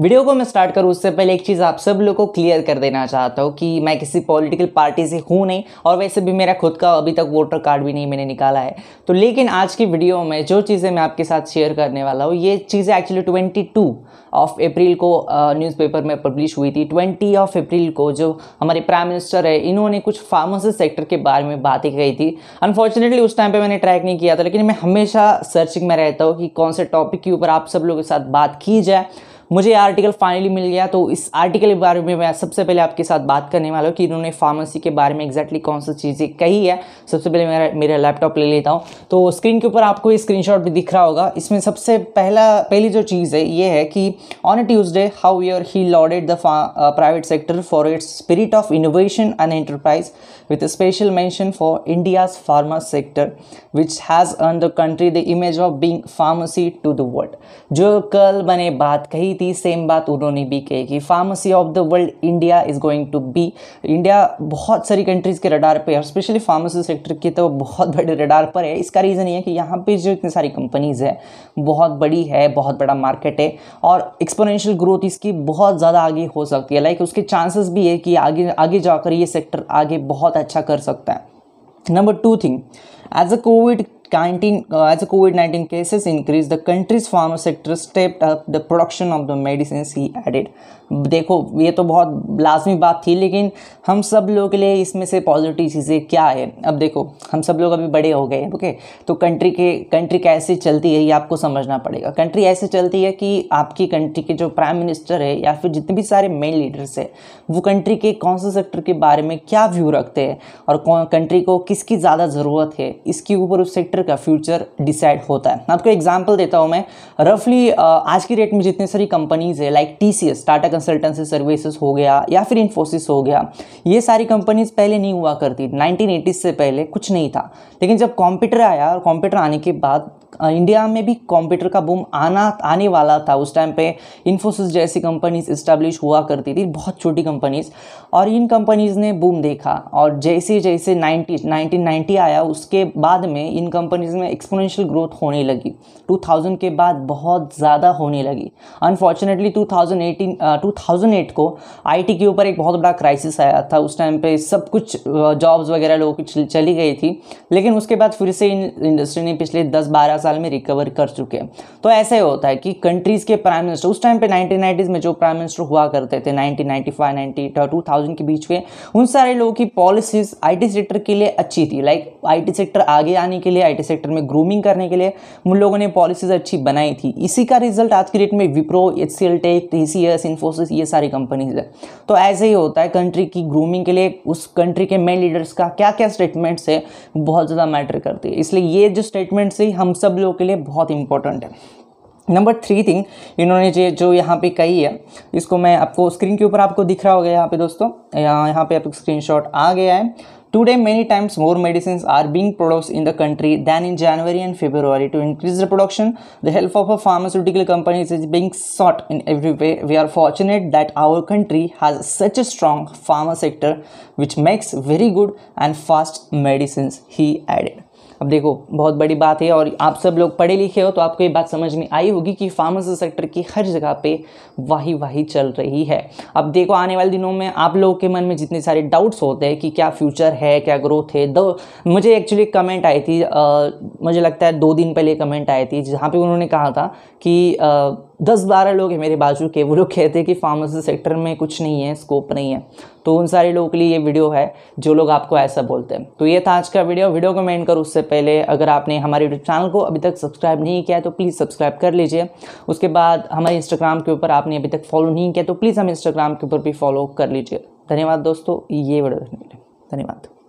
video को मैं start करूँ उससे पहले एक चीज़ आप सब लोग को क्लियर कर देना चाहता हूँ कि मैं किसी पॉलिटिकल पार्टी से हूँ नहीं और वैसे भी मेरा खुद का अभी तक वोटर कार्ड भी नहीं मैंने निकाला है तो लेकिन आज की वीडियो में जो चीज़ें मैं आपके साथ शेयर करने वाला हूँ ये चीज़ें एक्चुअली ट्वेंटी ऑफ अप्रैल को न्यूज़पेपर में पब्लिश हुई थी ट्वेंटी ऑफ अप्रैल को जो हमारे प्राइम मिनिस्टर है इन्होंने कुछ फार्मासी सेक्टर के बारे में बातें कही थी अनफॉर्चुनेटली उस टाइम पे मैंने ट्रैक नहीं किया था लेकिन मैं हमेशा सर्चिंग में रहता हूँ कि कौन से टॉपिक के ऊपर आप सब लोगों के साथ बात की जाए मुझे आर्टिकल फाइनली मिल गया तो इस आर्टिकल के बारे में मैं सबसे पहले आपके साथ बात करने वाला हूँ कि इन्होंने फार्मेसी के बारे में एक्जैक्टली कौन सी चीज़ें कही है सबसे पहले मेरा मेरा लैपटॉप ले लेता हूँ तो स्क्रीन के ऊपर आपको ये स्क्रीनशॉट भी दिख रहा होगा इसमें सबसे पहला पहली जो चीज़ है ये है कि on a Tuesday how year he lauded the private sector for its spirit of innovation and enterprise with special mention for India's pharma sector which has earn the country the image of being pharmacy to the world जो कल मैंने बात कही थी same बात उन्होंने भी कही कि pharmacy of the world India is going to be India बहुत सारी कंट्रीज़ के रडार पे है स्पेशली फार्मेसी सेक्टर की तो बहुत बड़े रडार पर है इसका रीज़न ये है कि यहाँ पे जो इतनी सारी कंपनीज़ है बहुत बड़ी है बहुत बड़ा मार्केट है और एक्सपोनेंशियल ग्रोथ इसकी बहुत ज़्यादा आगे हो सकती है लाइक उसके चांसेस भी है कि आगे आगे जाकर ये सेक्टर आगे बहुत अच्छा कर सकता है number two thing as a COVID 19 uh, as a covid-19 cases increased the country's pharma sector stepped up the production of the medicines he added देखो ये तो बहुत लाजमी बात थी लेकिन हम सब लोग के लिए इसमें से पॉजिटिव चीज़ें क्या है अब देखो हम सब लोग अभी बड़े हो गए ओके तो कंट्री के कंट्री कैसे चलती है ये आपको समझना पड़ेगा कंट्री ऐसे चलती है कि आपकी कंट्री के जो प्राइम मिनिस्टर है या फिर जितने भी सारे मेन लीडर्स है वो कंट्री के कौन से सेक्टर के बारे में क्या व्यू रखते हैं और कौन कंट्री को किसकी ज़्यादा ज़रूरत है इसके ऊपर उस सेक्टर सेक्टर का फ्यूचर डिसाइड होता है आपको एग्जाम्पल देता हूँ मैं रफली आज की डेट में जितने सारी कंपनीज़ है like T C S Tata consultancy services हो गया या फिर इन्फोसिस हो गया ये सारी कंपनीज़ पहले नहीं हुआ करती नाइनटीन से पहले कुछ नहीं था लेकिन जब कंप्यूटर आया और कंप्यूटर आने के बाद इंडिया में भी कंप्यूटर का बूम आना आने वाला था उस टाइम पे इन्फोसिस जैसी कंपनीज इस्टेब्लिश हुआ करती थी बहुत छोटी कंपनीज और इन कंपनीज ने बूम देखा और जैसे जैसे नाइनटीन नाइन्टी आया उसके बाद में इन कंपनीज में एक्सपोनेंशियल ग्रोथ होने लगी 2000 के बाद बहुत ज़्यादा होने लगी अनफॉर्चुनेटली 2018 2008 को आईटी के ऊपर एक बहुत बड़ा क्राइसिस आया था उस टाइम पे सब कुछ जॉब्स वगैरह लोगों की चली गई थी लेकिन उसके बाद फिर से इन इंडस्ट्री ने पिछले दस बारह साल में रिकवर कर चुके हैं तो ऐसे होता है कि कंट्रीज़ के प्राइम मिनिस्टर उस टाइम पे नाइनटीन में जो प्राइम मिनिस्टर हुआ करते थे नाइनटीन नाइन्टी फाइव के बीच में उन सारे लोगों की पॉलिसीज़ आई सेक्टर के लिए अच्छी थी लाइक आई सेक्टर आगे आने के लिए आई सेक्टर में ग्रूमिंग करने के लिए उन लोगों ने पॉलिसीज़ अच्छी बनाई थी इसी का रिजल्ट आज की डेट में Wipro H C L tech T C S Infosys ये सारी कंपनीज है तो ऐसे ही होता है कंट्री की ग्रूमिंग के लिए उस कंट्री के मेन लीडर्स का क्या क्या स्टेटमेंट्स है बहुत ज़्यादा मैटर करती है इसलिए ये जो स्टेटमेंट्स है हम सब सब लोगों के लिए बहुत इंपॉर्टेंट है नंबर थ्री थिंग इन्होंने जो जो यहाँ पे कही है इसको मैं आपको स्क्रीन के ऊपर आपको दिख रहा होगा यहाँ पे दोस्तों यहाँ पे आपको स्क्रीन आ गया है today many times more medicine are being produce in the country than in January and February to increase the production the help of a pharmaceutical companies is being sought in every way we are fortunate that our country has such a strong pharma sector which makes very good and fast medicine he added अब देखो बहुत बड़ी बात है और आप सब लोग पढ़े लिखे हो तो आपको ये बात समझ में आई होगी कि फार्मेसी सेक्टर की हर जगह पे वाही वाही चल रही है अब देखो आने वाले दिनों में आप लोगों के मन में जितने सारे डाउट्स होते हैं कि क्या फ्यूचर है क्या ग्रोथ है दो मुझे एक्चुअली कमेंट आई थी आ, मुझे लगता है दो दिन पहले कमेंट आई थी जहाँ पर उन्होंने कहा था कि आ, दस बारह लोग हैं मेरे बाजू के वो लोग कहते हैं कि फार्मेसी सेक्टर में कुछ नहीं है स्कोप नहीं है तो उन सारे लोगों के लिए ये वीडियो है जो लोग आपको ऐसा बोलते हैं तो ये था आज का वीडियो वीडियो को मैं उससे पहले अगर आपने हमारे यूट्यूब चैनल को अभी तक सब्सक्राइब नहीं किया है तो प्लीज़ सब्सक्राइब कर लीजिए उसके बाद हमारे इंस्टाग्राम के ऊपर आपने अभी तक फॉलो नहीं किया तो प्लीज़ हम इंस्टाग्राम के ऊपर भी फॉलो कर लीजिए धन्यवाद दोस्तों ये वीडियो देखने के लिए धन्यवाद